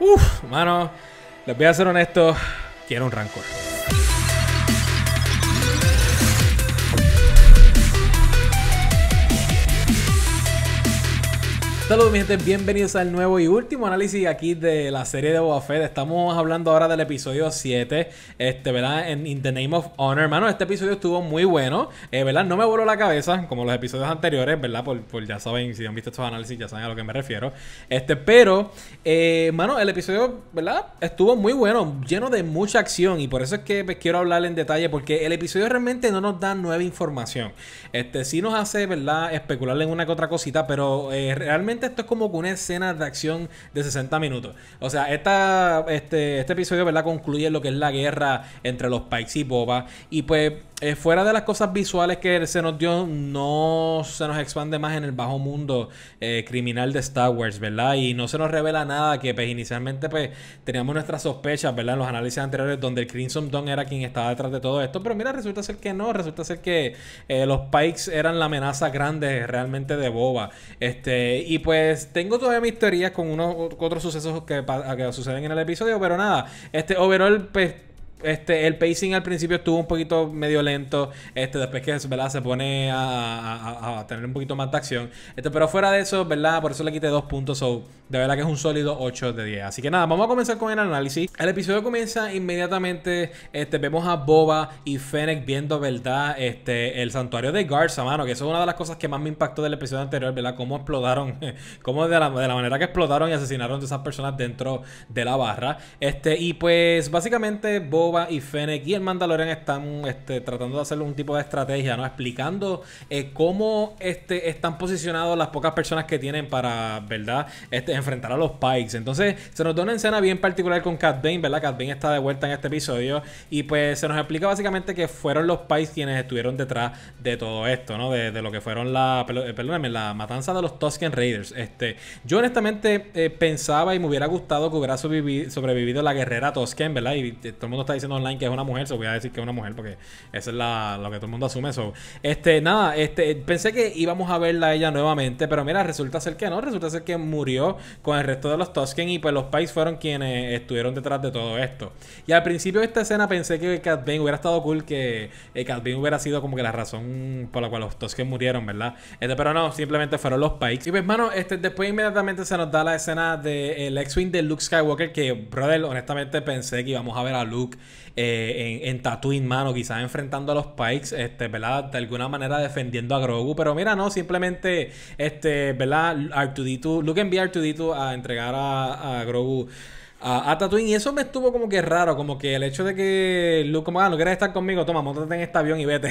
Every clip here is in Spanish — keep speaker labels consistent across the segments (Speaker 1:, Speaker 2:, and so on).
Speaker 1: Uf, mano, les voy a ser honesto, quiero un rancor. Saludos, mi gente. Bienvenidos al nuevo y último análisis aquí de la serie de Boba Fett. Estamos hablando ahora del episodio 7, este, ¿verdad? En the Name of Honor, Mano, Este episodio estuvo muy bueno, eh, ¿verdad? No me voló la cabeza, como los episodios anteriores, ¿verdad? Por, ya saben, si han visto estos análisis, ya saben a lo que me refiero. Este, pero, hermano, eh, el episodio, ¿verdad? Estuvo muy bueno, lleno de mucha acción. Y por eso es que pues, quiero hablar en detalle, porque el episodio realmente no nos da nueva información. Este, sí nos hace, ¿verdad? Especularle en una que otra cosita, pero eh, realmente esto es como una escena de acción de 60 minutos. O sea, este, este episodio, ¿verdad? Concluye lo que es la guerra entre los Pikes y Boba. Y pues eh, fuera de las cosas visuales que se nos dio, no se nos expande más en el bajo mundo eh, criminal de Star Wars, ¿verdad? Y no se nos revela nada que pues inicialmente pues teníamos nuestras sospechas, ¿verdad? En los análisis anteriores donde el Crimson Dawn era quien estaba detrás de todo esto, pero mira, resulta ser que no, resulta ser que eh, los Pikes eran la amenaza grande realmente de Boba. Este, y pues tengo todavía mis teorías con unos otros sucesos que, que, suceden en el episodio, pero nada, este overall pues este, el pacing al principio estuvo un poquito medio lento. Este, después que ¿verdad? se pone a, tener un poquito más de acción. Este, pero fuera de eso, ¿verdad? Por eso le quité dos puntos. de verdad que es un sólido 8 de 10. Así que nada, vamos a comenzar con el análisis. El episodio comienza inmediatamente. Este, vemos a Boba y Fennec viendo, ¿verdad? Este, el santuario de Garza, mano. Que eso es una de las cosas que más me impactó del episodio anterior, ¿verdad? Cómo explotaron. cómo de la, manera que explotaron y asesinaron a esas personas dentro de la barra. Este, y pues básicamente Boba y Fennec y el Mandalorian están este, tratando de hacer un tipo de estrategia, ¿no? Explicando eh, cómo este, están posicionados las pocas personas que tienen para, ¿verdad? Este, enfrentar a los Pikes. Entonces, se nos da una escena bien particular con Cat Bane, ¿verdad? Cat Bane está de vuelta en este episodio y pues se nos explica básicamente que fueron los Pikes quienes estuvieron detrás de todo esto, ¿no? De, lo que fueron la, eh, la matanza de los Tusken Raiders. Este, yo honestamente eh, pensaba y me hubiera gustado que hubiera sobrevivido la guerrera Tosken, ¿verdad? Y todo el mundo está diciendo online que es una mujer, se voy a decir que es una mujer porque eso es lo que todo el mundo asume. Este, nada, este, pensé que íbamos a verla ella nuevamente, pero mira, resulta ser que no, resulta ser que murió con el resto de los Tusken y pues los Pikes fueron quienes estuvieron detrás de todo esto. Y al principio de esta escena pensé que Cat hubiera estado cool, que eh, hubiera sido como que la razón por la cual los Tusken murieron, ¿verdad? Este, pero no, simplemente fueron los Pikes. Y pues, hermano este, después inmediatamente se nos da la escena del de, eh, X-Wing de Luke Skywalker, que, brother, honestamente pensé que íbamos a ver a Luke eh, en, en, Tatooine, mano, quizás enfrentando a los Pikes, este, ¿verdad? De alguna manera defendiendo a Grogu, pero mira, no, simplemente, este, ¿verdad? Luke envía a r a entregar a Grogu a, Tatooine. Y eso me estuvo como que raro, como que el hecho de que Luke, como, ah, no quieres estar conmigo, toma, montate en este avión y vete.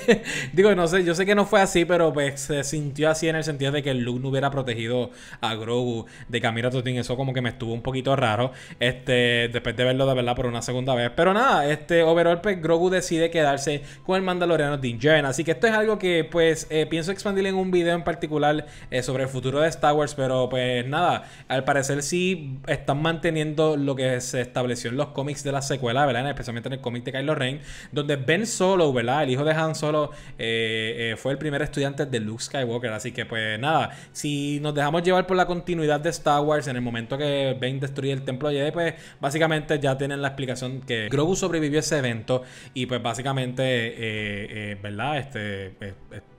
Speaker 1: Digo, no sé, yo sé que no fue así, pero pues se sintió así en el sentido de que Luke no hubiera protegido a Grogu de Camila a Tatooine. Eso como que me estuvo un poquito raro, este, después de verlo de verdad por una segunda vez. Pero nada, este, overall, pues Grogu decide quedarse con el mandaloriano Din Djarin. Así que esto es algo que, pues, eh, pienso expandir en un video en particular eh, sobre el futuro de Star Wars, pero pues nada, al parecer sí están manteniendo lo que se estableció en los cómics de la secuela, Especialmente en el cómic de Kylo Ren, donde Ben Solo, ¿verdad? El hijo de Han Solo eh, eh, fue el primer estudiante de Luke Skywalker. Así que, pues nada, si nos dejamos llevar por la continuidad de Star Wars en el momento que Ben destruye el templo Jedi, pues básicamente ya tienen la explicación que Grogu sobrevivió a ese evento y pues básicamente, eh, ¿verdad? Este, este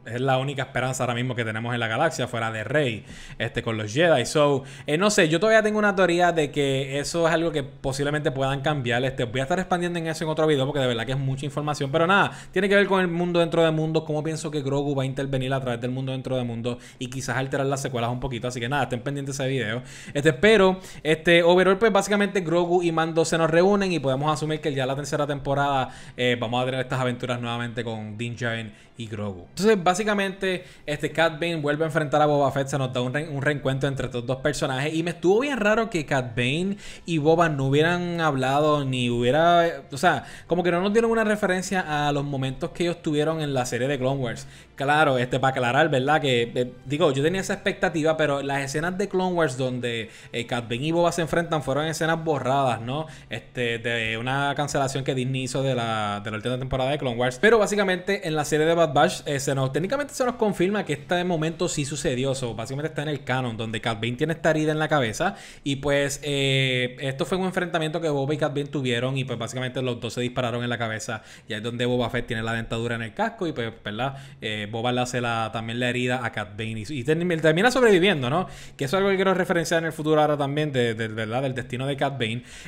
Speaker 1: es la única esperanza ahora mismo que tenemos en la galaxia, fuera de Rey, este, con los Jedi. So, eh, no sé, yo todavía tengo una teoría de que eso es algo que posiblemente puedan cambiar. Este, voy a estar expandiendo en eso en otro video porque de verdad que es mucha información. Pero nada, tiene que ver con el mundo dentro de mundo, cómo pienso que Grogu va a intervenir a través del mundo dentro de mundo y quizás alterar las secuelas un poquito. Así que nada, estén pendientes de ese video. Este, pero, este, overall, pues básicamente Grogu y Mando se nos reúnen y podemos asumir que ya la tercera temporada eh, vamos a tener estas aventuras nuevamente con Din Djarin y Grogu. Entonces, básicamente, este Cat Bane vuelve a enfrentar a Boba Fett. Se nos da un, reencuentro entre estos dos personajes. Y me estuvo bien raro que Cat Bane y Boba no hubieran hablado ni hubiera. O sea, como que no nos dieron una referencia a los momentos que ellos tuvieron en la serie de Clone Wars. Claro, este, para aclarar, ¿verdad? Que eh, digo, yo tenía esa expectativa, pero las escenas de Clone Wars donde eh, y Boba se enfrentan fueron escenas borradas, ¿no? Este, de una cancelación que Disney hizo de la, de la última temporada de Clone Wars. Pero básicamente en la serie de Bad eh, nos, técnicamente se nos confirma que este momento sí sucedió. So, básicamente está en el canon, donde Cat tiene esta herida en la cabeza. Y pues eh, esto fue un enfrentamiento que Boba y Cat tuvieron. Y pues básicamente los dos se dispararon en la cabeza. Y ahí es donde Boba Fett tiene la dentadura en el casco. Y pues, ¿verdad? Eh, Boba le hace la, también la herida a Cat Y, termina sobreviviendo, ¿no? Que es algo que quiero referenciar en el futuro ahora también, de, ¿verdad? Del destino de Cat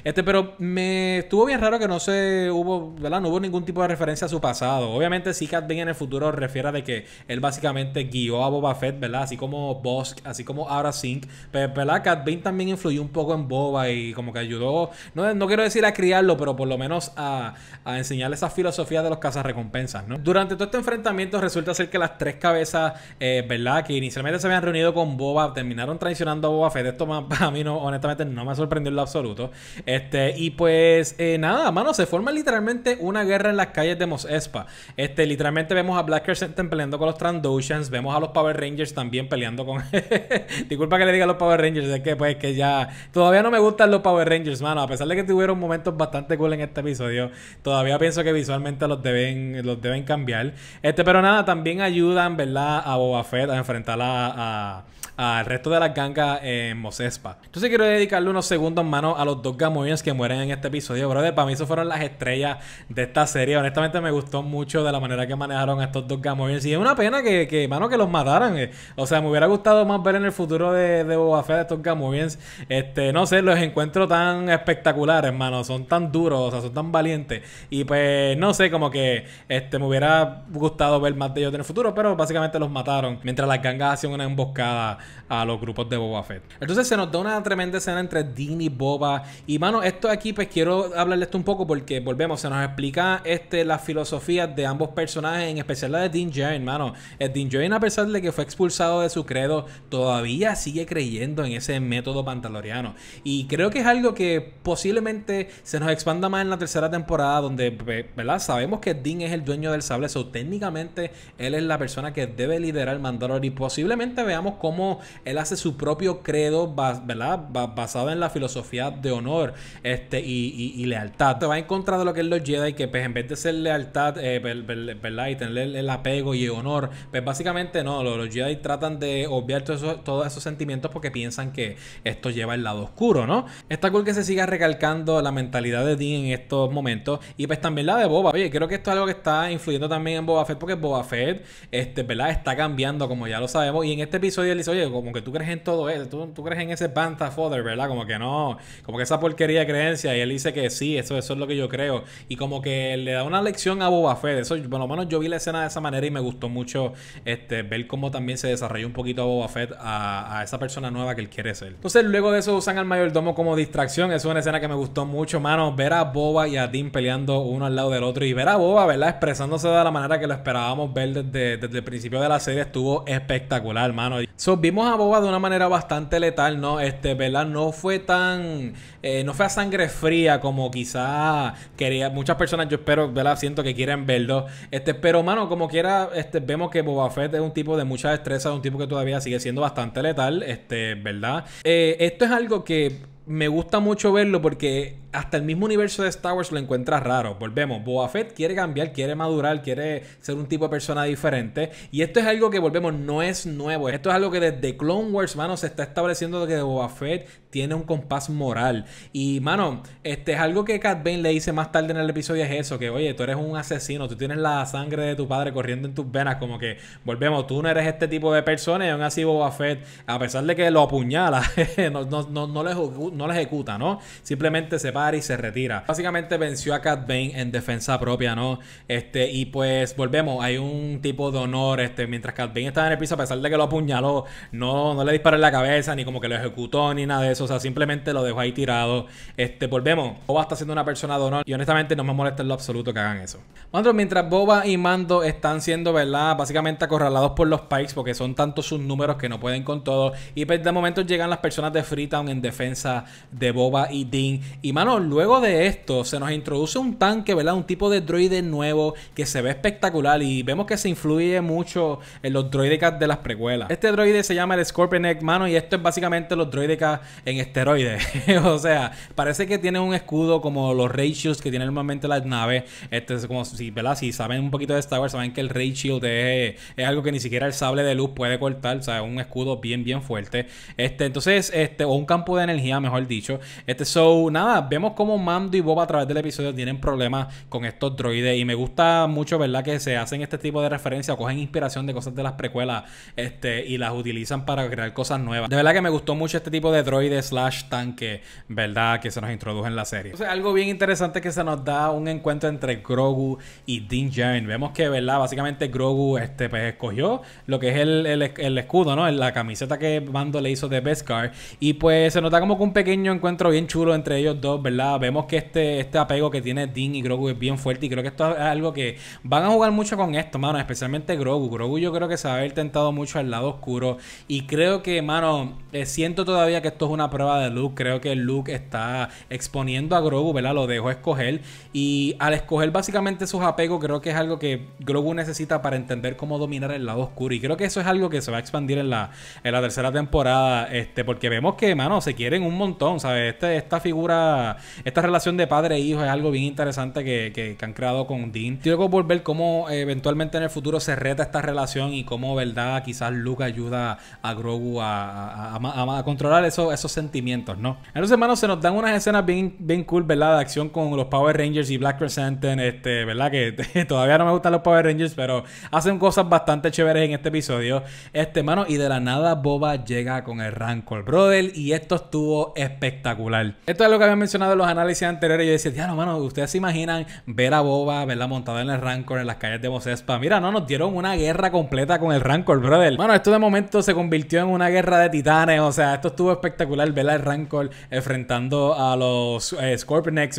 Speaker 1: Este, pero me estuvo bien raro que no se hubo, ¿verdad? No hubo ningún tipo de referencia a su pasado. Obviamente sí Cat en el futuro futuro refiera de que él básicamente guió a Boba Fett, ¿verdad? Así como Bosk, así como ahora Sink. Pero, ¿verdad? Cat Bane también influyó un poco en Boba y como que ayudó, no, no quiero decir a criarlo, pero por lo menos a, enseñarle esa filosofía de los cazarrecompensas, ¿no? Durante todo este enfrentamiento resulta ser que las tres cabezas, eh, ¿verdad? Que inicialmente se habían reunido con Boba, terminaron traicionando a Boba Fett. Esto más, a mí honestamente no me sorprendió en lo absoluto. Este, y pues eh, nada, mano, se forma literalmente una guerra en las calles de Mos Espa. Este, literalmente vemos a Black Crescent peleando con los Trandoshans, vemos a los Power Rangers también peleando con... Disculpa que le diga A los Power Rangers, es que pues que ya... Todavía no me gustan los Power Rangers, mano, a pesar de que tuvieron momentos bastante cool en este episodio, todavía pienso que visualmente los deben, los deben cambiar. Este, pero nada, también ayudan, ¿verdad? A Boba Fett a enfrentar a, al resto de las gangas en Mosespa. Entonces quiero dedicarle unos segundos, mano, a los dos gamoyens que mueren en este episodio, brother. Para mí, esos fueron las estrellas de esta serie. Honestamente, me gustó mucho de la manera que manejaron estos dos Gamovians. Y es una pena que, que, mano, que los mataran. Eh. O sea, me hubiera gustado más ver en el futuro de, Boba Fett a estos Gamovians. Este, no sé, los encuentro tan espectaculares, mano. Son tan duros, o sea, son tan valientes. Y pues, no sé, como que este, me hubiera gustado ver más de ellos en el futuro, pero básicamente los mataron. Mientras las gangas hacían una emboscada a los grupos de Boba Fett. Entonces se nos da una tremenda escena entre Dean y Boba. Y, mano, esto aquí, pues quiero hablarles esto un poco porque volvemos, se nos explica este, las filosofías de ambos personajes en especial es la de Dean Jane, hermano. Eh, Dean Jane, a pesar de que fue expulsado de su credo, todavía sigue creyendo en ese método pantaloriano. Y creo que es algo que posiblemente se nos expanda más en la tercera temporada, donde, ¿verdad? Sabemos que Dean es el dueño del sable, o técnicamente él es la persona que debe liderar Mandalorian Y posiblemente veamos cómo él hace su propio credo, ¿verdad? Basado en la filosofía de honor este, y, lealtad. Te va en contra de lo que es los Jedi, que pues, en vez de ser lealtad, eh, ¿verdad? Y el, apego y el honor. Pues básicamente no, los, Jedi tratan de obviar todos esos, sentimientos porque piensan que esto lleva el lado oscuro, ¿no? Está cool que se siga recalcando la mentalidad de Dean en estos momentos y pues también la de Boba. Oye, creo que esto es algo que está influyendo también en Boba Fett porque Boba Fett, este, ¿verdad? Está cambiando, como ya lo sabemos. Y en este episodio él dice, oye, como que tú crees en todo eso, tú, crees en ese Banta Fodder, ¿verdad? Como que no, como que esa porquería de creencia. Y él dice que sí, eso, eso es lo que yo creo. Y como que le da una lección a Boba Fett. Eso, por lo menos yo vi la escena de esa manera y me gustó mucho este, ver cómo también se desarrolló un poquito a Boba Fett, a, esa persona nueva que él quiere ser. Entonces, luego de eso usan al mayordomo como distracción. Es una escena que me gustó mucho, mano. Ver a Boba y a Dean peleando uno al lado del otro y ver a Boba, ¿verdad? Expresándose de la manera que lo esperábamos ver desde, el principio de la serie estuvo espectacular, mano. subimos vimos a Boba de una manera bastante letal, ¿no? Este, ¿verdad? No fue tan. Eh, no fue a sangre fría como quizá quería. Muchas personas, yo espero, ¿verdad? Siento que quieren verlo. Este, pero, mano, como quiera, este, vemos que Boba Fett es un tipo de mucha destreza, un tipo que todavía sigue siendo bastante letal, este, ¿verdad? Eh, esto es algo que me gusta mucho verlo porque hasta el mismo universo de Star Wars lo encuentras raro. Volvemos, Boba Fett quiere cambiar, quiere madurar, quiere ser un tipo de persona diferente. Y esto es algo que, volvemos, no es nuevo. Esto es algo que desde Clone Wars, mano, se está estableciendo que Boba Fett tiene un compás moral. Y, mano, este es algo que Cat Bane le dice más tarde en el episodio, es eso, que, oye, tú eres un asesino, tú tienes la sangre de tu padre corriendo en tus venas, como que, volvemos, tú no eres este tipo de persona y aún así Boba Fett, a pesar de que lo apuñala, no, no, no, le, ejecuta, ¿no? Simplemente se y se retira. Básicamente venció a Cat Bane en defensa propia, ¿no? Este, y pues volvemos, hay un tipo de honor, este, mientras Cat Bane estaba en el piso, a pesar de que lo apuñaló, no, no le disparó en la cabeza, ni como que lo ejecutó, ni nada de eso, o sea, simplemente lo dejó ahí tirado. Este, volvemos, Boba está siendo una persona de honor y honestamente no me molesta en lo absoluto que hagan eso. Mando, mientras Boba y Mando están siendo, ¿verdad? Básicamente acorralados por los Pikes porque son tantos sus números que no pueden con todo. Y pues, de momento llegan las personas de Freetown en defensa de Boba y Dean. Y mano, luego de esto se nos introduce un tanque, ¿verdad? Un tipo de droide nuevo que se ve espectacular y vemos que se influye mucho en los droidecas de las precuelas. Este droide se llama el Scorpion Egg, mano, y esto es básicamente los droidecas en esteroides. o sea, parece que tiene un escudo como los Ray Shields que tienen normalmente las naves. Este es como si, ¿verdad? Si saben un poquito de Star Wars, saben que el Ray Shield es, algo que ni siquiera el sable de luz puede cortar, o sea, un escudo bien, bien fuerte. Este, entonces, este, o un campo de energía, mejor dicho. Este, so, nada, vemos como Mando y Bob a través del episodio tienen problemas con estos droides. Y me gusta mucho, ¿verdad? Que se hacen este tipo de referencias o cogen inspiración de cosas de las precuelas este, y las utilizan para crear cosas nuevas. De verdad que me gustó mucho este tipo de droides slash tanque, ¿verdad? Que se nos introdujo en la serie. Entonces, algo bien interesante que se nos da un encuentro entre Grogu y Din Djarin. Vemos que, ¿verdad? Básicamente Grogu este, pues, escogió lo que es el, escudo, ¿no? La camiseta que Mando le hizo de Beskar. Y pues se nota como que un pequeño encuentro bien chulo entre ellos dos. ¿verdad? Vemos que este, este apego que tiene Dean y Grogu es bien fuerte y creo que esto es algo que van a jugar mucho con esto, mano, especialmente Grogu. Grogu yo creo que se va a haber tentado mucho al lado oscuro y creo que, mano, eh, siento todavía que esto es una prueba de Luke, creo que Luke está exponiendo a Grogu, ¿verdad? Lo dejó escoger y al escoger básicamente sus apegos creo que es algo que Grogu necesita para entender cómo dominar el lado oscuro y creo que eso es algo que se va a expandir en la, en la tercera temporada, este, porque vemos que, mano, se quieren un montón, ¿sabes? Este, esta figura esta, relación de padre e hijo es algo bien interesante que, han creado con Dean. Yo volver volver ver cómo eh, eventualmente en el futuro se reta esta relación y cómo, ¿verdad? Quizás Luke ayuda a Grogu a, controlar esos sentimientos, ¿no? Entonces, hermanos, se nos dan unas escenas bien, bien cool, ¿verdad? De acción con los Power Rangers y Black Crescent este, ¿verdad? Que todavía no me gustan los Power Rangers, pero hacen cosas bastante chéveres en este episodio. Este, mano, y de la nada Boba llega con el Rancor, brother, y esto estuvo espectacular. Esto es lo que había mencionado de los análisis anteriores yo decía, no mano, ustedes se imaginan ver a Boba, verla montada en el Rancor en las calles de Mosespa. Mira, no, nos dieron una guerra completa con el Rancor, brother. Bueno, esto de momento se convirtió en una guerra de titanes. O sea, esto estuvo espectacular, ver El Rancor enfrentando a los eh,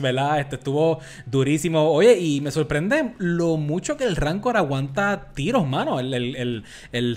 Speaker 1: ¿verdad? Este estuvo durísimo. Oye, y me sorprende lo mucho que el Rancor aguanta tiros, mano. El,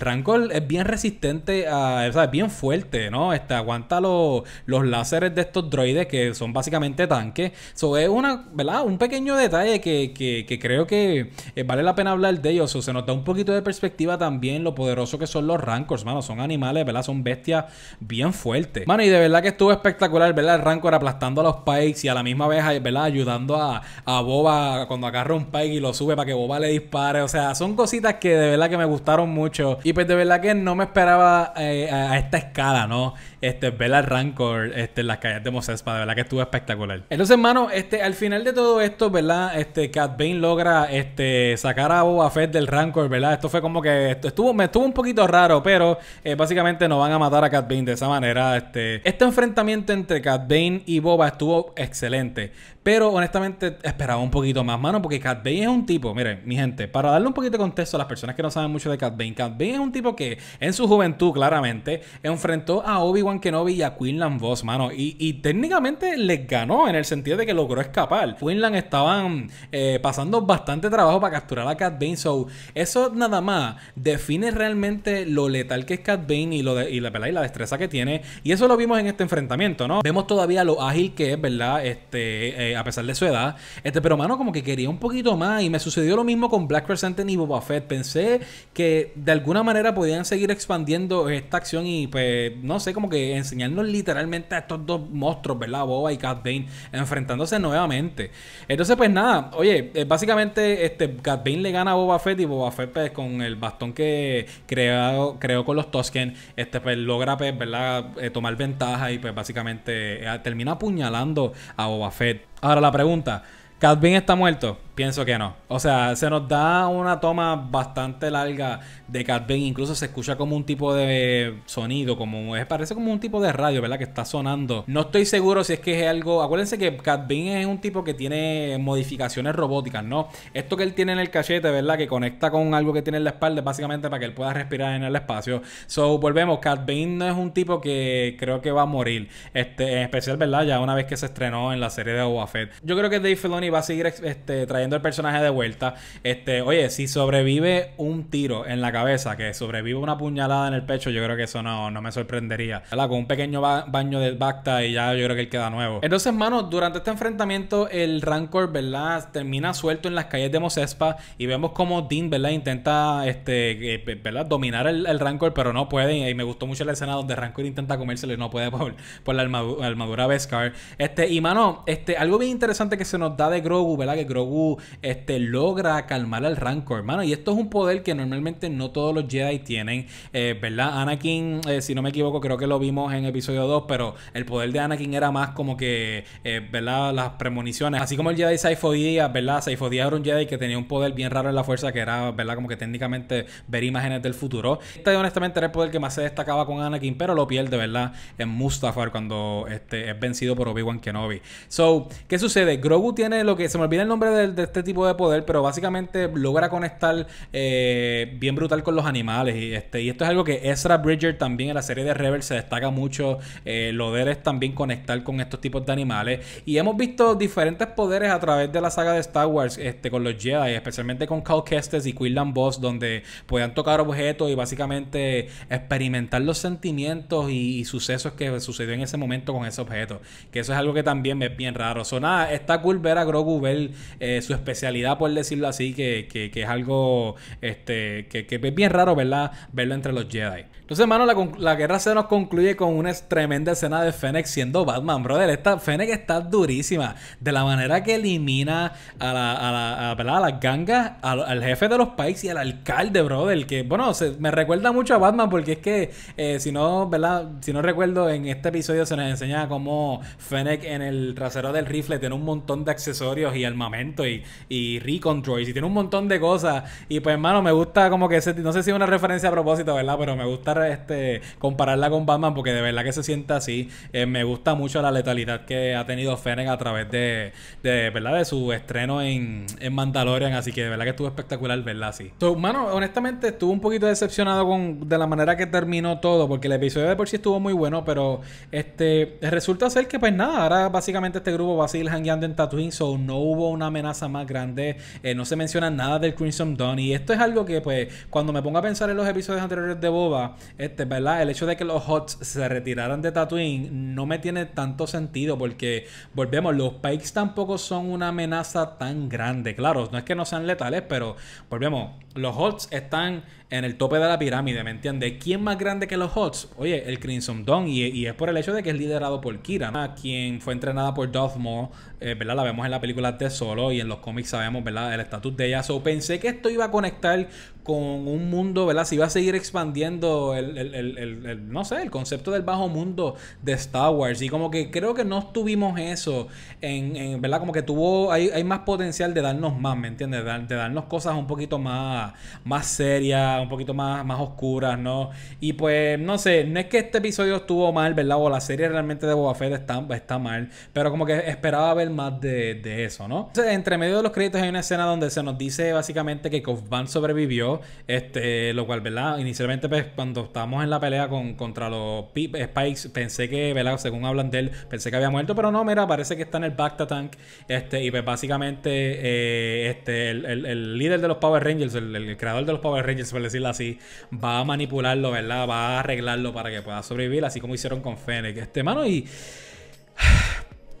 Speaker 1: Rancor es bien resistente, a, ah, o sea, es bien fuerte, ¿no? Este, aguanta los, los láseres de estos droides que son básicamente tanque. So, es una, ¿verdad? Un pequeño detalle que, creo que eh, vale la pena hablar de ellos. O se nota un poquito de perspectiva también lo poderoso que son los Rancors, mano. Son animales, ¿verdad? Son bestias bien fuertes. Mano, y de verdad que estuvo espectacular, ¿verdad? El Rancor aplastando a los Pikes y a la misma vez, ¿verdad? Ayudando a, Boba cuando agarra un Pike y lo sube para que Boba le dispare. O sea, son cositas que de verdad que me gustaron mucho. Y pues de verdad que no me esperaba eh, a esta escala, ¿no? este, ver al Rancor este, en las calles de Mosespa, de verdad que estuvo espectacular. Entonces, hermano, este, al final de todo esto, ¿verdad? Este, Cat Bane logra este, sacar a Boba Fett del Rancor, ¿verdad? Esto fue como que estuvo, me estuvo un poquito raro, pero eh, básicamente no van a matar a Cat Bane de esa manera. Este, este enfrentamiento entre Cat Bane y Boba estuvo excelente. Pero honestamente esperaba un poquito más, mano, porque Cat Bane es un tipo, miren, mi gente, para darle un poquito de contexto a las personas que no saben mucho de Cat Bane, Cat Bane es un tipo que en su juventud, claramente, enfrentó a Obi-Wan Kenobi y a Quinlan Voss, mano, y, y, técnicamente les ganó en el sentido de que logró escapar. Quinlan estaban eh, pasando bastante trabajo para capturar a Cat Bane, so eso nada más define realmente lo letal que es Cat Bane y, lo y, la, y la destreza que tiene, y eso lo vimos en este enfrentamiento, ¿no? Vemos todavía lo ágil que es, ¿verdad? Este... Eh, eh, a pesar de su edad. Este, pero mano, como que quería un poquito más. Y me sucedió lo mismo con Black Crescent y Boba Fett. Pensé que de alguna manera podían seguir expandiendo esta acción y pues, no sé, como que enseñarnos literalmente a estos dos monstruos, ¿verdad? Boba y Cat Bane enfrentándose nuevamente. Entonces, pues nada, oye, eh, básicamente este, Bane le gana a Boba Fett y Boba Fett pues, con el bastón que creó, con los Toskens, este, pues logra, pues, ¿verdad? Eh, tomar ventaja y pues básicamente termina apuñalando a Boba Fett. Ahora la pregunta, ¿Cadvin está muerto? Pienso que no. O sea, se nos da una toma bastante larga de Cat Bane. Incluso se escucha como un tipo de sonido, como es parece como un tipo de radio, ¿verdad? Que está sonando. No estoy seguro si es que es algo. Acuérdense que Cat Bane es un tipo que tiene modificaciones robóticas, ¿no? Esto que él tiene en el cachete, ¿verdad? Que conecta con algo que tiene en la espalda, básicamente para que él pueda respirar en el espacio. So, volvemos. Cat Bane no es un tipo que creo que va a morir. Este, en especial, ¿verdad? Ya una vez que se estrenó en la serie de Boba Yo creo que Dave Filoni va a seguir este, trayendo el personaje de vuelta. Este, oye, si sobrevive un tiro en la cabeza, que sobrevive una puñalada en el pecho, yo creo que eso no, me sorprendería. ¿Verdad? Con un pequeño baño de Bacta y ya yo creo que él queda nuevo. Entonces, mano, durante este enfrentamiento, el Rancor, ¿verdad? Termina suelto en las calles de Mosespa y vemos como Dean, ¿verdad? Intenta, este, eh, ¿verdad? Dominar el, Rancor, pero no puede. Y me gustó mucho la escena donde Rancor intenta comérselo y no puede por, la armadura, armadura Beskar. Este, y mano, este, algo bien interesante que se nos da de Grogu, ¿verdad? Que Grogu este, logra calmar al Rancor, hermano. Y esto es un poder que normalmente no todos los Jedi tienen, eh, ¿verdad? Anakin, eh, si no me equivoco, creo que lo vimos en episodio 2, pero el poder de Anakin era más como que, eh, ¿verdad? Las premoniciones. Así como el Jedi Saifo ¿verdad? Saifo era un Jedi que tenía un poder bien raro en la fuerza, que era, ¿verdad? Como que técnicamente ver imágenes del futuro. Este, honestamente, era el poder que más se destacaba con Anakin, pero lo pierde, ¿verdad? En Mustafar cuando este, es vencido por Obi-Wan Kenobi. So, ¿qué sucede? Grogu tiene lo que se me olvida el nombre del, este tipo de poder, pero básicamente logra conectar eh, bien brutal con los animales. Y, este, y esto es algo que Ezra Bridger también en la serie de Rebels se destaca mucho. Eh, lo de él es también conectar con estos tipos de animales. Y hemos visto diferentes poderes a través de la saga de Star Wars este, con los Jedi, especialmente con Cal Kestis y Quillan Boss, donde puedan tocar objetos y básicamente experimentar los sentimientos y, sucesos que sucedió en ese momento con ese objeto. Que eso es algo que también es bien raro. sonada nada, está cool ver a Grogu ver eh, especialidad, por decirlo así, que, que, es algo este, que, es bien raro, ¿verdad? Verlo entre los Jedi. Entonces, hermano, la, la, guerra se nos concluye con una tremenda escena de Fennec siendo Batman, brother. Esta Fennec está durísima. De la manera que elimina a, la, ¿verdad? las gangas, al, jefe de los países y al alcalde, brother. Que, bueno, me recuerda mucho a Batman porque es que, eh, si no, ¿verdad? Si no recuerdo, en este episodio se nos enseña cómo Fennec en el trasero del rifle tiene un montón de accesorios y armamento y y y recontrol y tiene un montón de cosas. Y pues, hermano, me gusta como que no sé si es una referencia a propósito, ¿verdad? Pero me gusta este compararla con Batman porque de verdad que se siente así. Eh, me gusta mucho la letalidad que ha tenido Fennec a través de, ¿verdad? De su estreno en, en, Mandalorian. Así que de verdad que estuvo espectacular verla así. So, mano, honestamente estuvo un poquito decepcionado con, de la manera que terminó todo porque el episodio de por sí estuvo muy bueno, pero este resulta ser que pues nada, ahora básicamente este grupo va a seguir hangueando en Tatooine, so no hubo una amenaza más grande. Eh, no se menciona nada del Crimson Dawn. Y esto es algo que, pues, cuando me pongo a pensar en los episodios anteriores de Boba, este, ¿verdad? El hecho de que los Hots se retiraran de Tatooine no me tiene tanto sentido porque, volvemos, los Pikes tampoco son una amenaza tan grande. Claro, no es que no sean letales, pero, volvemos, los Hots están en el tope de la pirámide, ¿me entiendes? ¿Quién más grande que los Hots? Oye, el Crimson Dawn. Y, es por el hecho de que es liderado por Kira, quien fue entrenada por Darth Maul, eh, ¿verdad? La vemos en la película de Solo y en los cómics sabemos, ¿verdad? El estatus de ella. So, pensé que esto iba a conectar con un mundo, ¿verdad? Si va a seguir expandiendo el, no sé, el concepto del bajo mundo de Star Wars. Y como que creo que no tuvimos eso, en, ¿verdad? Como que tuvo, hay, hay, más potencial de darnos más, ¿me entiendes? De, darnos cosas un poquito más, más serias, un poquito más, más oscuras, ¿no? Y pues, no sé, no es que este episodio estuvo mal, ¿verdad? O la serie realmente de Boba Fett está, está mal, pero como que esperaba ver más de, eso, ¿no? entre medio de los créditos hay una escena donde se nos dice básicamente que van sobrevivió este, lo cual, ¿verdad? Inicialmente, pues, cuando estábamos en la pelea con, contra los Spikes, pensé que, ¿verdad? Según hablan de él, pensé que había muerto, pero no, mira, parece que está en el Bacta Tank. Este, y pues básicamente, eh, este, el, líder de los Power Rangers, el, creador de los Power Rangers, por decirlo así, va a manipularlo, ¿verdad? Va a arreglarlo para que pueda sobrevivir, así como hicieron con Fennec. Este, mano, y.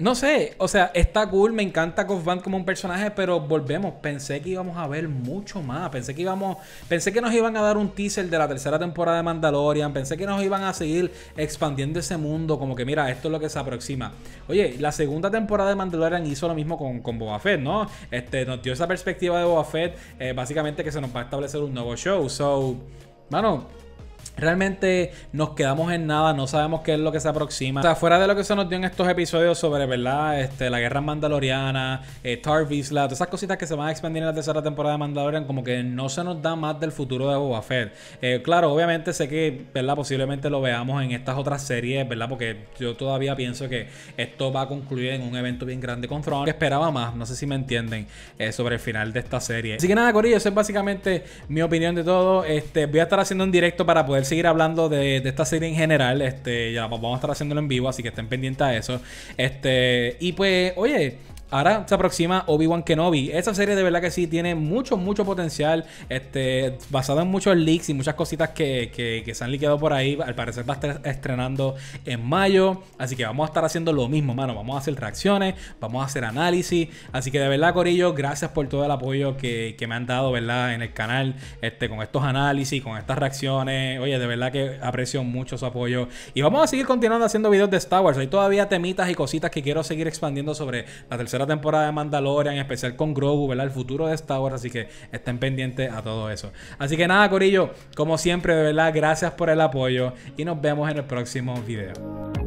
Speaker 1: No sé, o sea, está cool, me encanta cos como un personaje, pero volvemos, pensé que íbamos a ver mucho más, pensé que íbamos, pensé que nos iban a dar un teaser de la tercera temporada de Mandalorian, pensé que nos iban a seguir expandiendo ese mundo, como que mira, esto es lo que se aproxima. Oye, la segunda temporada de Mandalorian hizo lo mismo con, Boba Fett, ¿no? Este, nos dio esa perspectiva de Boba Fett, eh, básicamente que se nos va a establecer un nuevo show, so, bueno, Realmente nos quedamos en nada, no sabemos qué es lo que se aproxima. O sea, fuera de lo que se nos dio en estos episodios sobre, ¿verdad? Este, la guerra mandaloriana, Star eh, todas esas cositas que se van a expandir en la tercera temporada de Mandalorian, como que no se nos da más del futuro de Boba Fett. Eh, claro, obviamente sé que, ¿verdad? Posiblemente lo veamos en estas otras series, ¿verdad? Porque yo todavía pienso que esto va a concluir en un evento bien grande con Throne. Que esperaba más, no sé si me entienden, eh, sobre el final de esta serie. Así que nada, Corillo, eso es básicamente mi opinión de todo. Este, voy a estar haciendo un directo para poder seguir hablando de, esta serie en general. Este, ya vamos a estar haciéndolo en vivo, así que estén pendientes a eso. Este, y pues, oye, Ahora se aproxima Obi-Wan Kenobi. Esa serie de verdad que sí tiene mucho, mucho potencial. Este, basado en muchos leaks y muchas cositas que, se han liqueado por ahí. Al parecer va a estar estrenando en mayo. Así que vamos a estar haciendo lo mismo, mano. Vamos a hacer reacciones, vamos a hacer análisis. Así que de verdad, Corillo, gracias por todo el apoyo que, que me han dado, ¿verdad? En el canal, este, con estos análisis, con estas reacciones. Oye, de verdad que aprecio mucho su apoyo. Y vamos a seguir continuando haciendo videos de Star Wars. Hay todavía temitas y cositas que quiero seguir expandiendo sobre la tercera la temporada de Mandalorian, en especial con Grogu, ¿verdad? El futuro de Star Wars, así que estén pendientes a todo eso. Así que nada, Corillo, como siempre, de verdad, gracias por el apoyo y nos vemos en el próximo video.